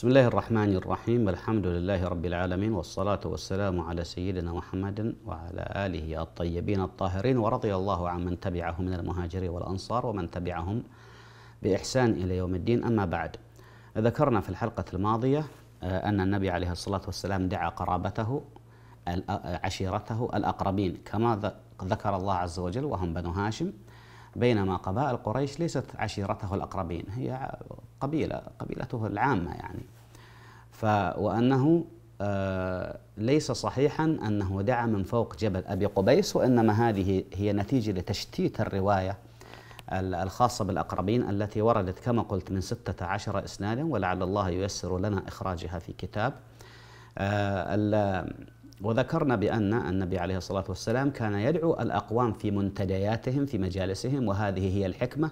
بسم الله الرحمن الرحيم الحمد لله رب العالمين والصلاة والسلام على سيدنا محمد وعلى آله الطيبين الطاهرين ورضي الله عن من تبعه من المهاجرين والأنصار ومن تبعهم بإحسان إلى يوم الدين أما بعد ذكرنا في الحلقة الماضية أن النبي عليه الصلاة والسلام دعا قرابته عشيرته الأقربين كما ذكر الله عز وجل وهم بنو هاشم بينما قبائل قريش ليست عشيرته الأقربين هي قبيلة قبيلته العامة يعني ف وأنه آه، ليس صحيحا أنه دعا من فوق جبل أبي قبيس وإنما هذه هي نتيجة لتشتيت الرواية الخاصة بالأقربين التي وردت كما قلت من ستة عشر إسنادا ولعل الله ييسر لنا إخراجها في كتاب آه، وذكرنا بأن النبي عليه الصلاة والسلام كان يدعو الأقوام في منتدياتهم في مجالسهم وهذه هي الحكمة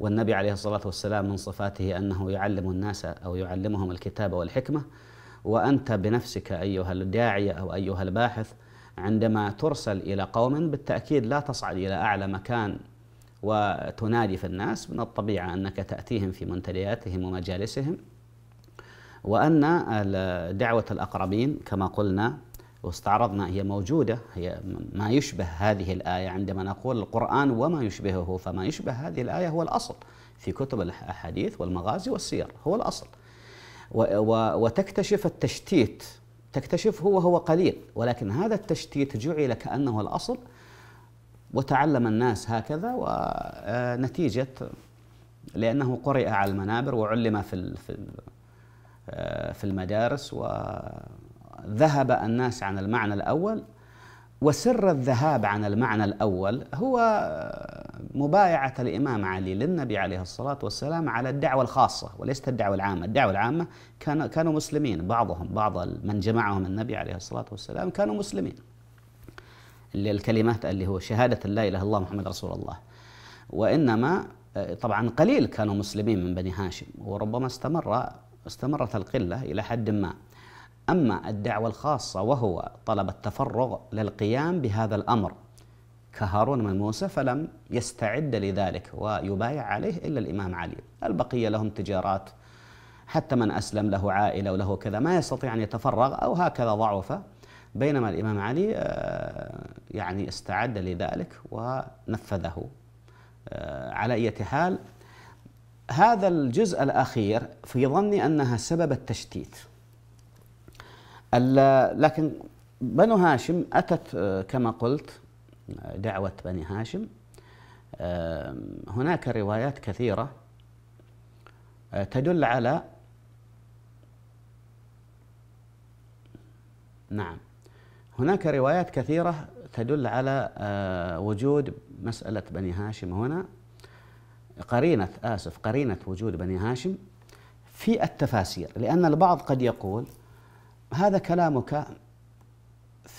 والنبي عليه الصلاة والسلام من صفاته أنه يعلم الناس أو يعلمهم الكتاب والحكمة وأنت بنفسك أيها الداعية أو أيها الباحث عندما ترسل إلى قوم بالتأكيد لا تصعد إلى أعلى مكان وتنادي في الناس من الطبيعة أنك تأتيهم في منتدياتهم ومجالسهم وأن دعوة الأقربين كما قلنا واستعرضنا هي موجودة هي ما يشبه هذه الآية عندما نقول القرآن وما يشبهه فما يشبه هذه الآية هو الأصل في كتب الأحاديث والمغازي والسير هو الأصل وتكتشف التشتيت تكتشف هو هو قليل ولكن هذا التشتيت جعل كأنه الأصل وتعلم الناس هكذا ونتيجة آه، لأنه قرئ على المنابر وعلم في آه، في المدارس و ذهب الناس عن المعنى الأول وسر الذهاب عن المعنى الأول هو مبايعة الإمام علي للنبي عليه الصلاة والسلام على الدعوة الخاصة وليست الدعوة العامة الدعوة العامة كانوا, كانوا مسلمين بعضهم بعض من جمعهم النبي عليه الصلاة والسلام كانوا مسلمين الكلمات اللي هو شهادة لا إله إلا الله محمد رسول الله وإنما آه، طبعا قليل كانوا مسلمين من بني هاشم وربما استمر استمرت القلة إلى حد ما أما الدعوة الخاصة وهو طلب التفرغ للقيام بهذا الأمر كهارون من موسى فلم يستعد لذلك ويبايع عليه إلا الإمام علي البقية لهم تجارات حتى من أسلم له عائلة وله كذا ما يستطيع أن يتفرغ أو هكذا ضعف بينما الإمام علي آه، يعني استعد لذلك ونفذه آه، على أي حال هذا الجزء الأخير في ظني أنها سبب التشتيت لكن بنو هاشم أتت آه، كما قلت آه، دعوة بني هاشم هناك روايات كثيرة آه، تدل على نعم هناك روايات كثيرة تدل على وجود مسألة بني هاشم هنا قرينة آسف قرينة وجود بني هاشم في التفاسير لأن البعض قد يقول هذا كلامك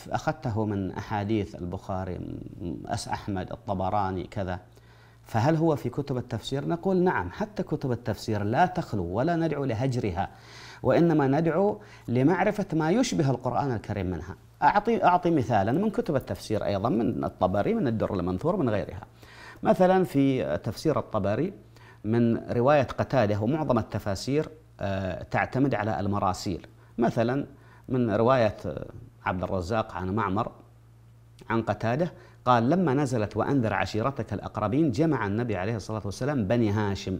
أخذته من أحاديث البخاري أس أحمد الطبراني كذا فهل هو في كتب التفسير نقول نعم حتى كتب التفسير لا تخلو ولا ندعو لهجرها وإنما ندعو لمعرفة ما يشبه القرآن الكريم منها أعطي, أعطي مثالا من كتب التفسير أيضا من الطبري من الدر المنثور من غيرها مثلا في تفسير الطبري من رواية قتادة ومعظم التفاسير آه، تعتمد على المراسيل مثلا من رواية عبد الرزاق عن معمر عن قتاده قال لما نزلت وأنذر عشيرتك الأقربين جمع النبي عليه الصلاة والسلام بني هاشم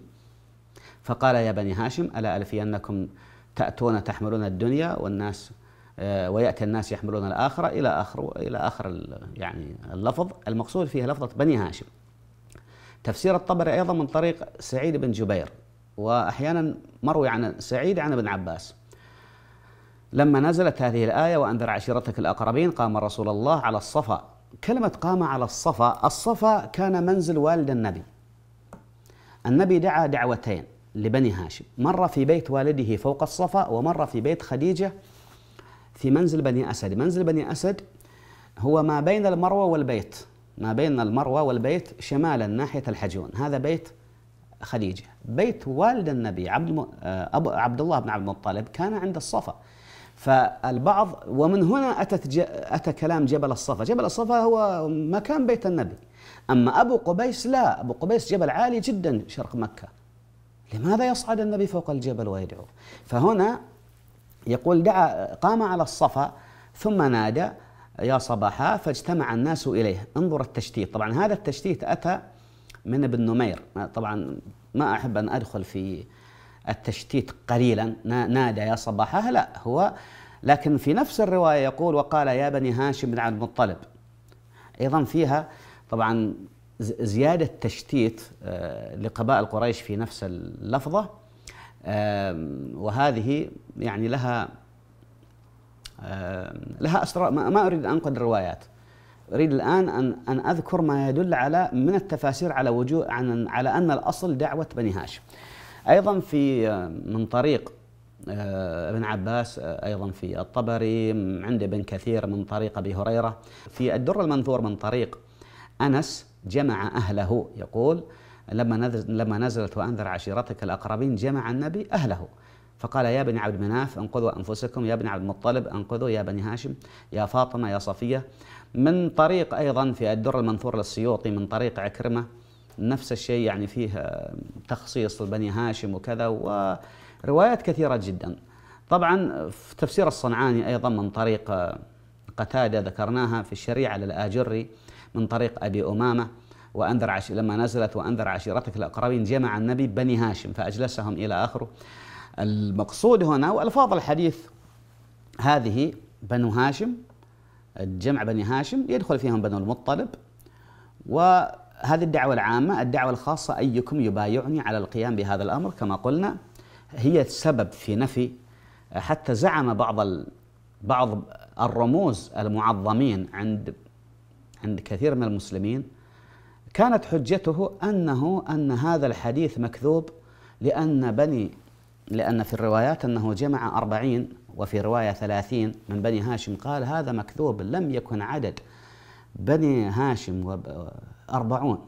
فقال يا بني هاشم ألا ألفي أنكم تأتون تحملون الدنيا والناس آه، ويأتي الناس يحملون الآخرة إلى آخر إلى آخر يعني اللفظ المقصود فيه لفظة بني هاشم تفسير الطبري أيضا من طريق سعيد بن جبير وأحيانا مروي عن سعيد عن ابن عباس لما نزلت هذه الآية وأنذر عشيرتك الأقربين قام رسول الله على الصفا كلمة قام على الصفا الصفا كان منزل والد النبي النبي دعا دعوتين لبني هاشم مرة في بيت والده فوق الصفا ومرة في بيت خديجة في منزل بني أسد منزل بني أسد هو ما بين المروة والبيت ما بين المروة والبيت شمالا ناحية الحجون هذا بيت خديجة بيت والد النبي عبد, الم... آه، أبو عبد الله بن عبد المطلب كان عند الصفا فالبعض ومن هنا أتت أتى كلام جبل الصفا جبل الصفا هو مكان بيت النبي أما أبو قبيس لا أبو قبيس جبل عالي جدا شرق مكة لماذا يصعد النبي فوق الجبل ويدعو فهنا يقول دعا قام على الصفا ثم نادى يا صباحا فاجتمع الناس إليه انظر التشتيت طبعا هذا التشتيت أتى من ابن نمير طبعا ما أحب أن أدخل في التشتيت قليلا نادى يا صباحها لا هو لكن في نفس الرواية يقول وقال يا بني هاشم بن عبد المطلب أيضا فيها طبعا زيادة تشتيت آه، لقبائل قريش في نفس اللفظة وهذه يعني لها لها أسرار ما أريد أن انقل الروايات أريد الآن أن أن أذكر ما يدل على من التفاسير على وجوه عن على أن الأصل دعوة بني هاشم ايضا في آه، من طريق آه، ابن عباس آه، ايضا في الطبري عند ابن كثير من طريق ابي هريره في الدر المنثور من طريق انس جمع اهله يقول لما نزل لما نزلت وانذر عشيرتك الاقربين جمع النبي اهله فقال يا بني عبد مناف انقذوا انفسكم يا بني عبد المطلب انقذوا يا بني هاشم يا فاطمه يا صفيه من طريق ايضا في الدر المنثور للسيوطي من طريق عكرمه نفس الشيء يعني فيه آه، تخصيص لبني هاشم وكذا وروايات كثيرة جدا طبعا في تفسير الصنعاني أيضا من طريق آه، قتادة ذكرناها في الشريعة للآجري من طريق أبي أمامة وأنذر عش... لما نزلت وأنذر عشيرتك الأقربين جمع النبي بني هاشم فأجلسهم إلى آخره المقصود هنا وألفاظ الحديث هذه بنو هاشم جمع بني هاشم يدخل فيهم بنو المطلب و هذه الدعوة العامة الدعوة الخاصة أيكم يبايعني على القيام بهذا الأمر كما قلنا هي السبب في نفي حتى زعم بعض بعض الرموز المعظمين عند عند كثير من المسلمين كانت حجته انه ان هذا الحديث مكذوب لان بني لان في الروايات انه جمع أربعين وفي روايه ثلاثين من بني هاشم قال هذا مكذوب لم يكن عدد بني هاشم و أربعون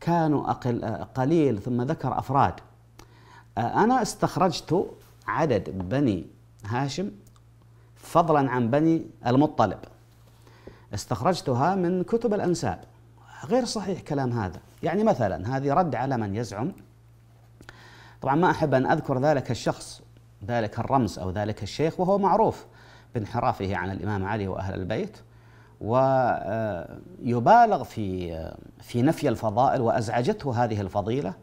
كانوا أقل قليل ثم ذكر أفراد آه، أنا استخرجت عدد بني هاشم فضلا عن بني المطلب استخرجتها من كتب الأنساب غير صحيح كلام هذا يعني مثلا هذه رد على من يزعم طبعا ما أحب أن أذكر ذلك الشخص ذلك الرمز أو ذلك الشيخ وهو معروف بانحرافه عن الإمام علي وأهل البيت ويبالغ في في نفي الفضائل وازعجته هذه الفضيله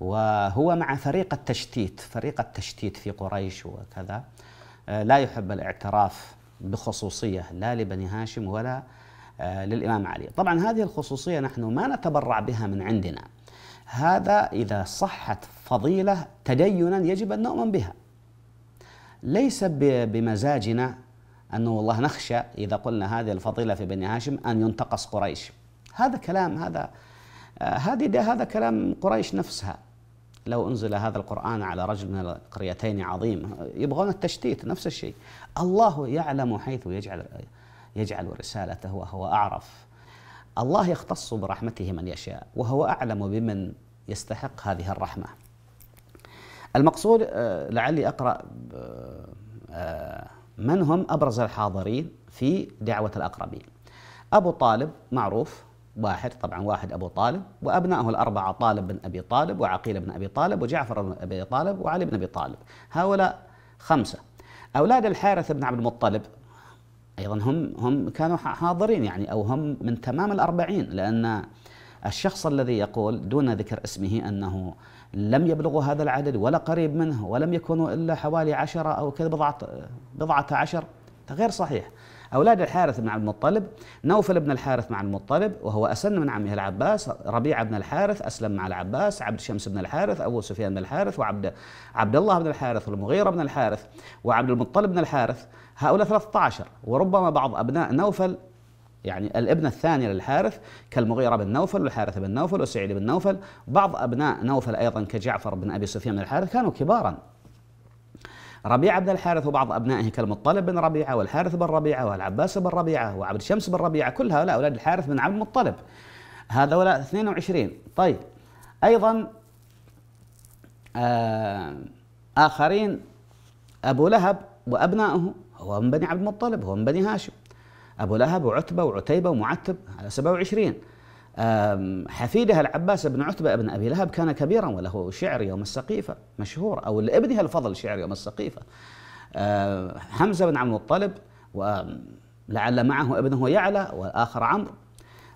وهو مع فريق التشتيت فريق التشتيت في قريش وكذا آه، لا يحب الاعتراف بخصوصيه لا لبني هاشم ولا آه، للامام علي طبعا هذه الخصوصيه نحن ما نتبرع بها من عندنا هذا اذا صحت فضيله تدينا يجب ان نؤمن بها ليس بمزاجنا أنه والله نخشى إذا قلنا هذه الفضيلة في بني هاشم أن ينتقص قريش هذا كلام هذا آه، هذه هذا كلام قريش نفسها لو أنزل هذا القرآن على رجل من القريتين عظيم يبغون التشتيت نفس الشيء الله يعلم حيث يجعل يجعل رسالته وهو أعرف الله يختص برحمته من يشاء وهو أعلم بمن يستحق هذه الرحمة المقصود آه، لعلي أقرأ آه، من هم أبرز الحاضرين في دعوة الأقربين أبو طالب معروف واحد طبعا واحد أبو طالب وأبنائه الأربعة طالب بن أبي طالب وعقيل بن أبي طالب وجعفر بن أبي طالب وعلي بن أبي طالب هؤلاء خمسة أولاد الحارث بن عبد المطلب أيضا هم هم كانوا حاضرين يعني أو هم من تمام الأربعين لأن الشخص الذي يقول دون ذكر اسمه أنه لم يبلغوا هذا العدد ولا قريب منه ولم يكونوا إلا حوالي عشرة أو كذا بضعة, بضعة عشر غير صحيح أولاد الحارث بن عبد المطلب نوفل بن الحارث مع المطلب وهو أسن من عمه العباس ربيعة بن الحارث أسلم مع العباس عبد شمس بن الحارث أبو سفيان بن الحارث وعبد عبد الله بن الحارث والمغيرة بن الحارث وعبد المطلب بن الحارث هؤلاء 13 وربما بعض أبناء نوفل يعني الابن الثاني للحارث كالمغيرة بن نوفل والحارث بن نوفل والسعيد بن نوفل بعض أبناء نوفل أيضا كجعفر بن أبي سفيان الحارث كانوا كبارا ربيعة بن الحارث وبعض أبنائه كالمطلب بن ربيعة والحارث بن ربيعة والعباس بن ربيعة وعبد الشمس بن ربيعة كل هؤلاء أولاد الحارث بن عبد المطلب ولا 22 طيب أيضا آه، آخرين أبو لهب وأبنائه هو من بني عبد المطلب هو من بني هاشم أبو لهب وعتبة وعتيبة ومعتب على 27 حفيدها العباس بن عتبة بن أبي لهب كان كبيرا وله شعر يوم السقيفة مشهور أو لابنها الفضل شعر يوم السقيفة حمزة بن عبد المطلب ولعل معه ابنه يعلى والآخر عمرو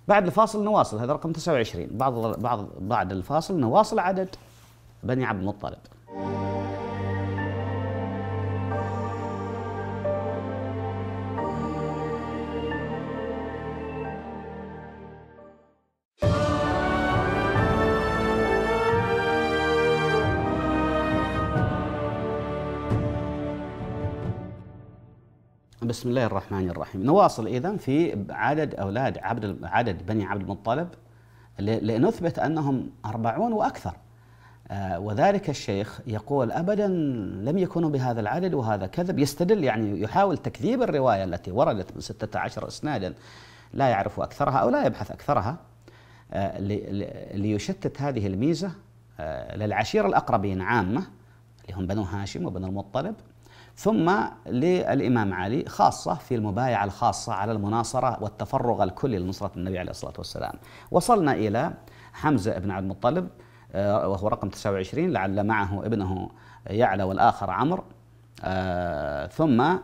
بعد الفاصل نواصل هذا رقم 29 بعض بعض بعد الفاصل نواصل عدد بني عبد المطلب بسم الله الرحمن الرحيم نواصل إذا في عدد أولاد عبد عدد بني عبد المطلب لنثبت أنهم أربعون وأكثر آه، وذلك الشيخ يقول أبدا لم يكونوا بهذا العدد وهذا كذب يستدل يعني يحاول تكذيب الرواية التي وردت من 16 إسنادا لا يعرف أكثرها أو لا يبحث أكثرها آه، ليشتت هذه الميزة آه، للعشيرة الأقربين عامة اللي هم بنو هاشم وبنو المطلب ثم للإمام علي خاصة في المبايعة الخاصة على المناصرة والتفرغ الكلي لنصرة النبي عليه الصلاة والسلام وصلنا إلى حمزة بن عبد المطلب آه، وهو رقم 29 لعل معه ابنه يعلى والآخر عمرو آه، ثم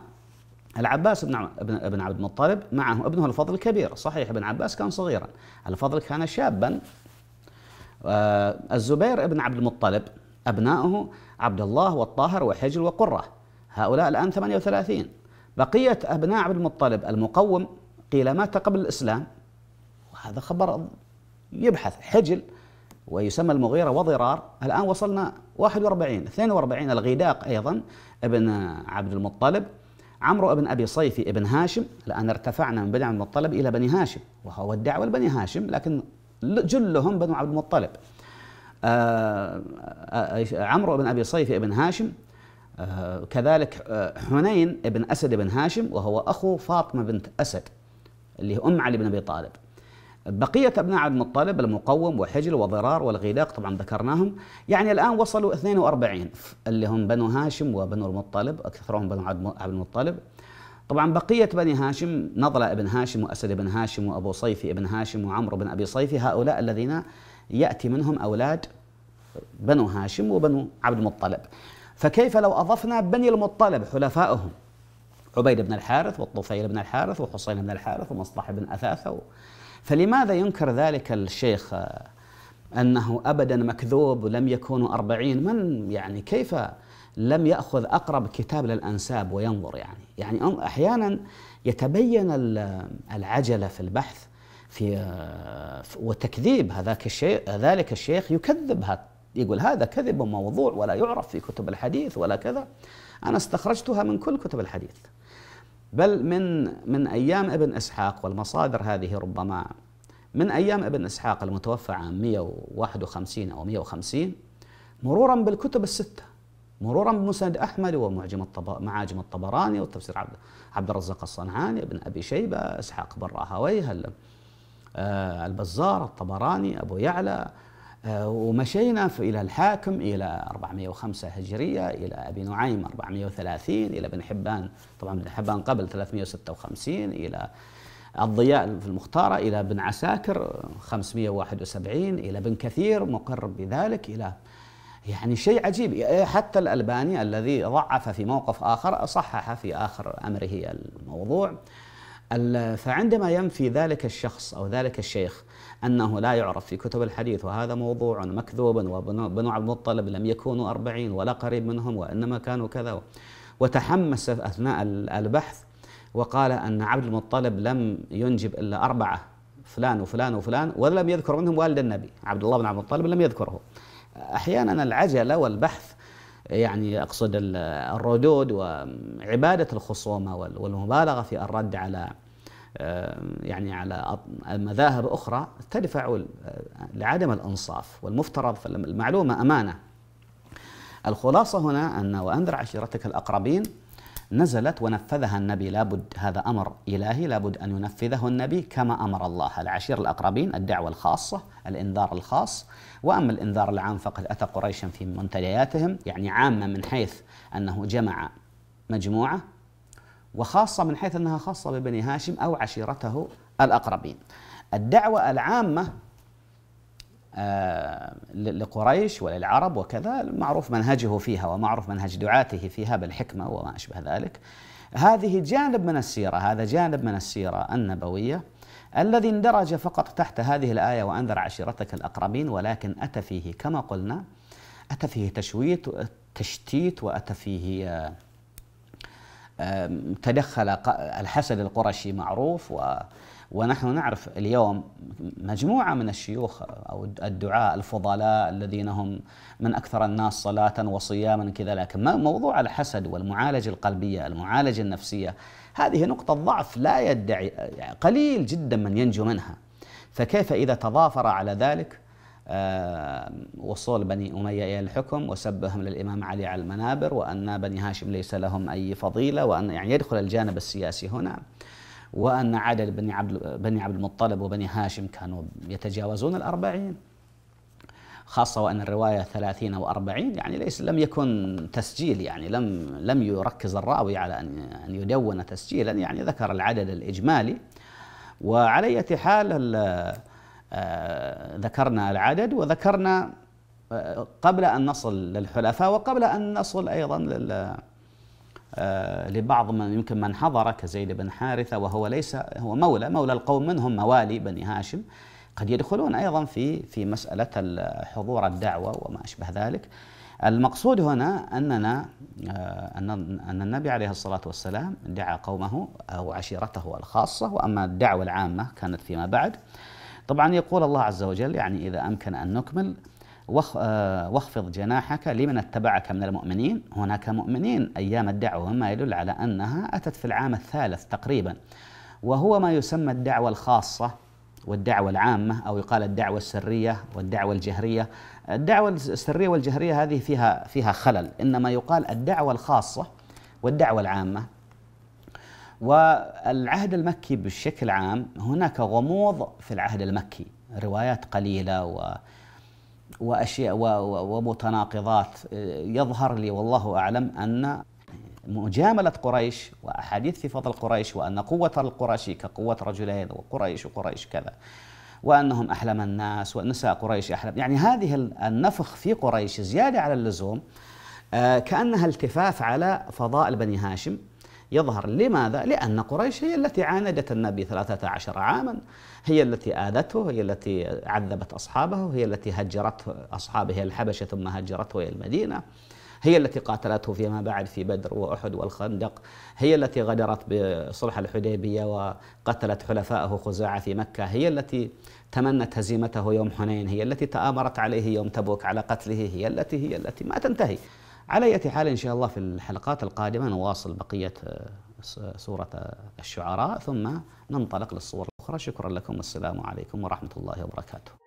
العباس بن ابن عبد المطلب معه ابنه الفضل الكبير، صحيح ابن عباس كان صغيرا الفضل كان شابا آه، الزبير بن عبد المطلب أبناؤه عبد الله والطاهر وحجل وقرة هؤلاء الآن 38 بقية أبناء عبد المطلب المقوم قيل مات قبل الإسلام وهذا خبر يبحث حجل ويسمى المغيرة وضرار الآن وصلنا 41 42 الغداق أيضا ابن عبد المطلب عمرو بن أبي صيفي ابن هاشم الآن ارتفعنا من بني عبد المطلب إلى بني هاشم وهو الدعوة لبني هاشم لكن جلهم بنو عبد المطلب آه، آه، آه، عمرو بن أبي صيفي ابن هاشم آه، كذلك آه، حنين بن أسد بن هاشم وهو أخو فاطمة بنت أسد اللي هي أم علي بن أبي طالب بقية أبناء عبد المطلب المقوم وحجل وضرار والغيلاق طبعا ذكرناهم يعني الآن وصلوا 42 اللي هم بنو هاشم وبنو المطلب أكثرهم بنو عبد المطلب طبعا بقية بني هاشم نضلة ابن هاشم وأسد بن هاشم وأبو صيفي ابن هاشم وعمرو بن أبي صيفي هؤلاء الذين يأتي منهم أولاد بنو هاشم وبنو عبد المطلب فكيف لو أضفنا بني المطلب حلفائهم عبيد بن الحارث والطفيل بن الحارث وحصين بن الحارث ومصطح بن أثاثة و... فلماذا ينكر ذلك الشيخ أنه أبدا مكذوب ولم يكونوا أربعين من يعني كيف لم يأخذ أقرب كتاب للأنساب وينظر يعني يعني أحيانا يتبين العجلة في البحث في وتكذيب هذاك الشيء ذلك الشيخ يكذب يقول هذا كذب موضوع ولا يعرف في كتب الحديث ولا كذا أنا استخرجتها من كل كتب الحديث بل من من أيام ابن إسحاق والمصادر هذه ربما من أيام ابن إسحاق المتوفى عام 151 أو 150 مرورا بالكتب الستة مرورا بمسند أحمد ومعجم الطب... معاجم الطبراني وتفسير عبد, عبد الرزاق الصنعاني ابن أبي شيبة إسحاق بن راهويه آه، البزار الطبراني أبو يعلى آه، ومشينا إلى الحاكم إلى 405 هجرية إلى أبي نعيم 430 إلى ابن حبان طبعا ابن حبان قبل 356 إلى الضياء في المختارة إلى بن عساكر 571 إلى بن كثير مقر بذلك إلى يعني شيء عجيب إيه، حتى الألباني الذي ضعف في موقف آخر صحح في آخر أمره الموضوع فعندما ينفي ذلك الشخص أو ذلك الشيخ أنه لا يعرف في كتب الحديث وهذا موضوع مكذوب وبنو عبد المطلب لم يكونوا أربعين ولا قريب منهم وإنما كانوا كذا وتحمس أثناء البحث وقال أن عبد المطلب لم ينجب إلا أربعة فلان وفلان وفلان ولم يذكر منهم والد النبي عبد الله بن عبد المطلب لم يذكره أحيانا العجلة والبحث يعني أقصد الردود وعبادة الخصومة والمبالغة في الرد على يعني على مذاهب أخرى تدفع آه، لعدم الإنصاف والمفترض المعلومة أمانة الخلاصة هنا أن وأنذر عشيرتك الأقربين نزلت ونفذها النبي لابد هذا أمر إلهي لابد أن ينفذه النبي كما أمر الله العشير الأقربين الدعوة الخاصة الإنذار الخاص وأما الإنذار العام فقد أتى قريشا في منتدياتهم يعني عامة من حيث أنه جمع مجموعة وخاصة من حيث أنها خاصة ببني هاشم أو عشيرته الأقربين الدعوة العامة آه، لقريش وللعرب وكذا معروف منهجه فيها ومعروف منهج دعاته فيها بالحكمة وما أشبه ذلك هذه جانب من السيرة هذا جانب من السيرة النبوية الذي اندرج فقط تحت هذه الآية وأنذر عشيرتك الأقربين ولكن أتى فيه كما قلنا أتى فيه تشويت تشتيت وأتى فيه آه، تدخل الحسن القرشي معروف و ونحن نعرف اليوم مجموعة من الشيوخ أو الدعاء الفضلاء الذين هم من أكثر الناس صلاة وصياما كذا لكن موضوع الحسد والمعالجة القلبية المعالجة النفسية هذه نقطة ضعف لا يدعي يعني قليل جدا من ينجو منها فكيف إذا تضافر على ذلك وصول بني أمية إلى الحكم وسبهم للإمام علي على المنابر وأن بني هاشم ليس لهم أي فضيلة وأن يعني يدخل الجانب السياسي هنا وأن عدد بني عبد, بني عبد المطلب وبني هاشم كانوا يتجاوزون الأربعين خاصة وأن الرواية ثلاثين أو أربعين يعني ليس لم يكن تسجيل يعني لم لم يركز الراوي على أن يدون تسجيلا يعني ذكر العدد الإجمالي وعلى أي حال آه، ذكرنا العدد وذكرنا آه، قبل أن نصل للحلفاء وقبل أن نصل أيضا لل آه، لبعض من يمكن من حضر كزيد بن حارثة وهو ليس هو مولى مولى القوم منهم موالي بني هاشم قد يدخلون أيضا في في مسألة حضور الدعوة وما أشبه ذلك المقصود هنا أننا أن أن النبي عليه الصلاة والسلام دعا قومه أو عشيرته الخاصة وأما الدعوة العامة كانت فيما بعد طبعا يقول الله عز وجل يعني إذا أمكن أن نكمل آه، واخفض جناحك لمن اتبعك من المؤمنين هناك مؤمنين أيام الدعوة مما يدل على أنها أتت في العام الثالث تقريبا وهو ما يسمى الدعوة الخاصة والدعوة العامة أو يقال الدعوة السرية والدعوة الجهرية الدعوة السرية والجهرية هذه فيها فيها خلل إنما يقال الدعوة الخاصة والدعوة العامة والعهد المكي بشكل عام هناك غموض في العهد المكي روايات قليلة و وأشياء ومتناقضات يظهر لي والله أعلم أن مجاملة قريش وأحاديث في فضل قريش وأن قوة القرشي كقوة رجلين وقريش وقريش كذا وأنهم أحلم الناس ونساء قريش أحلم يعني هذه النفخ في قريش زيادة على اللزوم آه، كأنها التفاف على فضائل بني هاشم يظهر لماذا؟ لأن قريش هي التي عاندت النبي 13 عاما هي التي آذته هي التي عذبت أصحابه هي التي هجرته أصحابه الحبشة ثم هجرته إلى المدينة هي التي قاتلته فيما بعد في بدر وأحد والخندق هي التي غدرت بصلح الحديبية وقتلت حلفائه خزاعة في مكة هي التي تمنت هزيمته يوم حنين هي التي تآمرت عليه يوم تبوك على قتله هي التي هي التي ما تنتهي على أي حال إن شاء الله في الحلقات القادمة نواصل بقية سورة آه، الشعراء ثم ننطلق للصور الأخرى شكرا لكم والسلام عليكم ورحمة الله وبركاته